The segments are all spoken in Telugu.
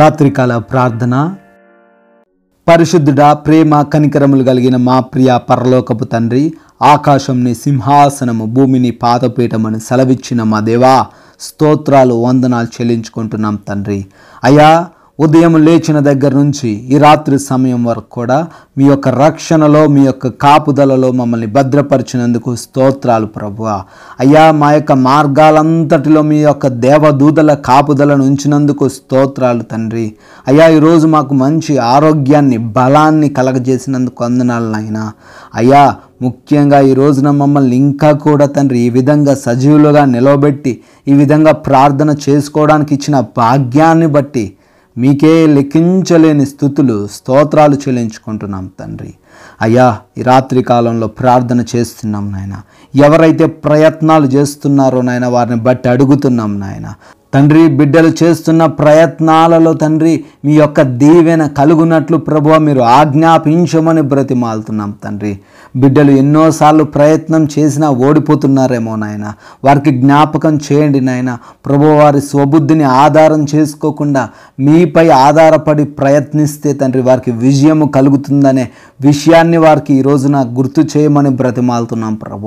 రాత్రికాల ప్రార్థన పరిశుద్ధుడా ప్రేమ కనికరములు కలిగిన మా ప్రియ పరలోకపు తండ్రి ఆకాశంని సింహాసనము భూమిని పాతపీఠమని సెలవిచ్చిన మా దేవా స్తోత్రాలు వందనాలు చెల్లించుకుంటున్నాం తండ్రి అయ్యా ఉదయం లేచిన దగ్గర నుంచి ఈ రాత్రి సమయం వరకు కూడా మీ యొక్క రక్షణలో మీ యొక్క కాపుదలలో మమ్మల్ని భద్రపరిచినందుకు స్తోత్రాలు ప్రభు అయ్యా మా యొక్క మార్గాలంతటిలో మీ యొక్క దేవదూతల కాపుదలను ఉంచినందుకు స్తోత్రాలు తండ్రి అయ్యా ఈరోజు మాకు మంచి ఆరోగ్యాన్ని బలాన్ని కలగజేసినందుకు వందనాలు నాయన అయ్యా ముఖ్యంగా ఈ రోజున మమ్మల్ని ఇంకా కూడా తండ్రి ఈ విధంగా సజీవులుగా నిలవబెట్టి ఈ విధంగా ప్రార్థన చేసుకోవడానికి ఇచ్చిన భాగ్యాన్ని బట్టి మీకే లెక్కించలేని స్థుతులు స్తోత్రాలు చెల్లించుకుంటున్నాం తండ్రి అయ్యా ఈ రాత్రి కాలంలో ప్రార్థన చేస్తున్నాం నాయన ఎవరైతే ప్రయత్నాలు చేస్తున్నారో నాయన వారిని బట్టి అడుగుతున్నాం నాయన తండ్రి బిడ్డలు చేస్తున్న ప్రయత్నాలలో తండ్రి మీ యొక్క దీవెన కలుగునట్లు ప్రభు మీరు ఆజ్ఞాపించమని బ్రతిమాలుతున్నాం తండ్రి బిడ్డలు ఎన్నోసార్లు ప్రయత్నం చేసినా ఓడిపోతున్నారేమో నాయన వారికి జ్ఞాపకం చేయండి నాయన ప్రభు వారి స్వబుద్ధిని ఆధారం చేసుకోకుండా మీపై ఆధారపడి ప్రయత్నిస్తే తండ్రి వారికి విజయము కలుగుతుందనే విషయాన్ని వారికి ఈరోజున గుర్తు చేయమని బ్రతిమాలుతున్నాం ప్రభు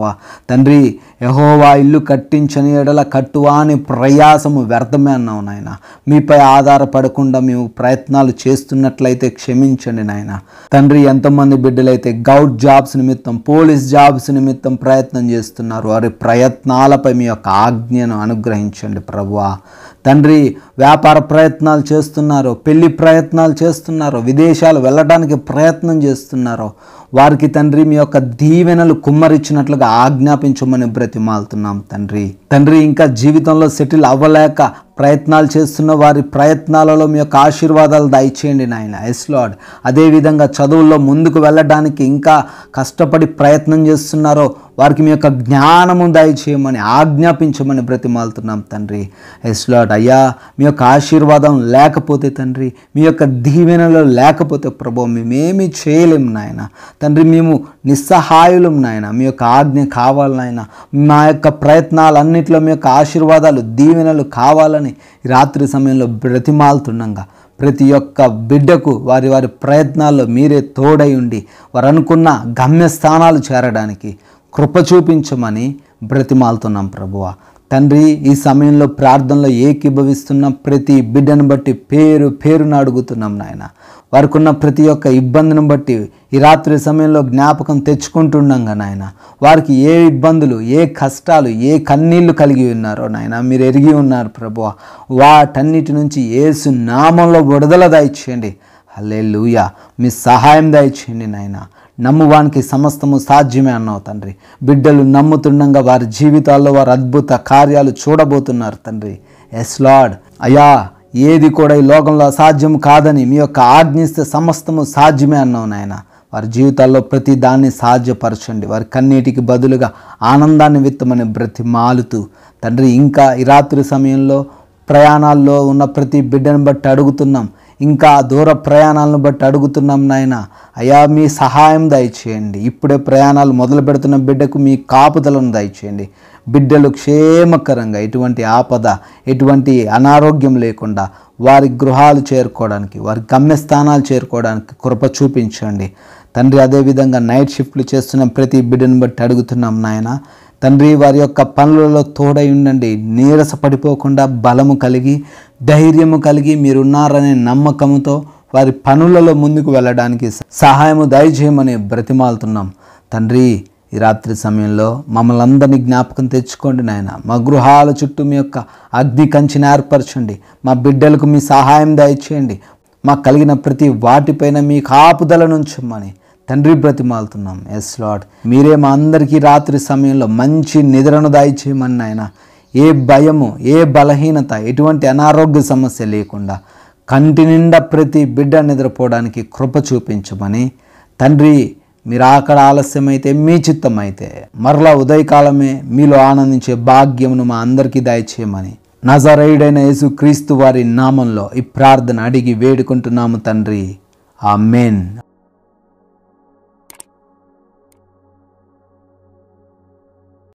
తండ్రి యహోవా ఇల్లు కట్టించని ఎడల కట్టువాని ప్రయాసము వ్యర్థమే అన్నావు నాయన మీపై ఆధారపడకుండా మేము ప్రయత్నాలు చేస్తున్నట్లయితే క్షమించండి నాయన తండ్రి ఎంతోమంది బిడ్డలైతే గౌడ్ జాబ్స్ నిమిత్తం నిమిత్తం పోలీస్ జాబ్స్ నిమిత్తం ప్రయత్నం చేస్తున్నారు వారి ప్రయత్నాలపై మీ యొక్క ఆజ్ఞను అనుగ్రహించండి ప్రభువా తండ్రి వ్యాపార ప్రయత్నాలు చేస్తున్నారు పెళ్లి ప్రయత్నాలు చేస్తున్నారు విదేశాలు వెళ్ళడానికి ప్రయత్నం చేస్తున్నారు వారికి తండ్రి మీ యొక్క దీవెనలు కుమ్మరిచ్చినట్లుగా ఆజ్ఞాపించమని బ్రతిమాలుతున్నాం తండ్రి తండ్రి ఇంకా జీవితంలో సెటిల్ అవ్వలేక ప్రయత్నాలు చేస్తున్న వారి ప్రయత్నాలలో మీ యొక్క ఆశీర్వాదాలు దయచేయండి నాయన ఎస్ లాడ్ అదేవిధంగా చదువుల్లో ముందుకు వెళ్ళడానికి ఇంకా కష్టపడి ప్రయత్నం చేస్తున్నారో వారికి మీ యొక్క జ్ఞానము దయచేయమని ఆజ్ఞాపించమని బ్రతిమాలుతున్నాం తండ్రి ఎస్ లాడ్ అయ్యా మీ యొక్క ఆశీర్వాదం లేకపోతే తండ్రి మీ యొక్క దీవెనలో లేకపోతే ప్రభు మేమేమి చేయలేము నాయన తండ్రి మేము నిస్సహాయులం నాయన మీ యొక్క ఆజ్ఞ కావాలనైనా మా యొక్క ప్రయత్నాలన్నింటిలో మీ యొక్క ఆశీర్వాదాలు దీవెనలు కావాలని రాత్రి సమయంలో బ్రతిమాలుతుండగా ప్రతి ఒక్క బిడ్డకు వారి వారి ప్రయత్నాల్లో మీరే తోడై ఉండి వారు అనుకున్న గమ్యస్థానాలు చేరడానికి కృప చూపించమని బ్రతిమాలుతున్నాం ప్రభువ తండ్రి ఈ సమయంలో ప్రార్థనలో ఏకీభవిస్తున్న ప్రతి బిడ్డను బట్టి పేరు పేరును అడుగుతున్నాం నాయన వారికున్న ప్రతి ఒక్క ఇబ్బందిని బట్టి ఈ రాత్రి సమయంలో జ్ఞాపకం తెచ్చుకుంటుండగా నాయన వారికి ఏ ఇబ్బందులు ఏ కష్టాలు ఏ కన్నీళ్లు కలిగి ఉన్నారో నాయన మీరు ఎరిగి ఉన్నారు ప్రభు వాటన్నిటి నుంచి ఏసు నామంలో విడుదల దయచేయండి అల్లే లూయా మీ సహాయం దయచేయండి నాయన నమ్మువానికి సమస్తము సాధ్యమే అన్నావు తండ్రి బిడ్డలు నమ్ముతుండగా వారి జీవితాల్లో వారు అద్భుత కార్యాలు చూడబోతున్నారు తండ్రి ఎస్ లాడ్ అయా ఏది కూడా ఈ లోకంలో అసాధ్యం కాదని మీ యొక్క ఆజ్ఞిస్తే సమస్తము సాధ్యమే అన్నావు నాయన వారి జీవితాల్లో ప్రతి దాన్ని సాధ్యపరచండి వారి కన్నీటికి బదులుగా ఆనందాన్ని విత్తమని బ్రతి మాలుతూ తండ్రి ఇంకా ఈ రాత్రి సమయంలో ప్రయాణాల్లో ఉన్న ప్రతి బిడ్డను బట్టి అడుగుతున్నాం ఇంకా దూర ప్రయాణాలను బట్టి అడుగుతున్నాం నాయన అయా మీ సహాయం దయచేయండి ఇప్పుడే ప్రయాణాలు మొదలు పెడుతున్న బిడ్డకు మీ కాపుదలను దయచేయండి బిడ్డలు క్షేమకరంగా ఎటువంటి ఆపద ఎటువంటి అనారోగ్యం లేకుండా వారి గృహాలు చేరుకోవడానికి వారి గమ్యస్థానాలు చేరుకోవడానికి కృప చూపించండి తండ్రి అదేవిధంగా నైట్ షిఫ్ట్లు చేస్తున్న ప్రతి బిడ్డను బట్టి అడుగుతున్నాం నాయన తండ్రి వారి యొక్క పనులలో తోడై ఉండండి నీరస పడిపోకుండా బలము కలిగి ధైర్యము కలిగి మీరున్నారనే నమ్మకంతో వారి పనులలో ముందుకు వెళ్ళడానికి సహాయము దయచేయమని బ్రతిమాలుతున్నాం తండ్రి ఈ రాత్రి సమయంలో మమ్మల్ని అందరినీ జ్ఞాపకం తెచ్చుకోండి నాయన మా గృహాల చుట్టూ మీ యొక్క అగ్ని కంచిని ఏర్పరచండి మా బిడ్డలకు మీ సహాయం దయచేయండి మాకు కలిగిన ప్రతి వాటిపైన మీ కాపుదల నుంచమ్మని తండ్రి బ్రతిమాలుతున్నాం ఎస్ లాడ్ మీరే మా అందరికీ రాత్రి సమయంలో మంచి నిద్రను దాయిచేయమని నాయన ఏ భయము ఏ బలహీనత ఎటువంటి అనారోగ్య సమస్య లేకుండా కంటి నిండా ప్రతి బిడ్డ నిద్రపోవడానికి కృప చూపించమని తండ్రి మీరు అక్కడ ఆలస్యమైతే మీ అయితే మరలా ఉదయకాలమే మీలో ఆనందించే భాగ్యమును మా అందరికీ దయచేయమని నజరైడైన యేసు క్రీస్తు వారి నామంలో ఈ ప్రార్థన అడిగి వేడుకుంటున్నాము తండ్రి ఆ మెయిన్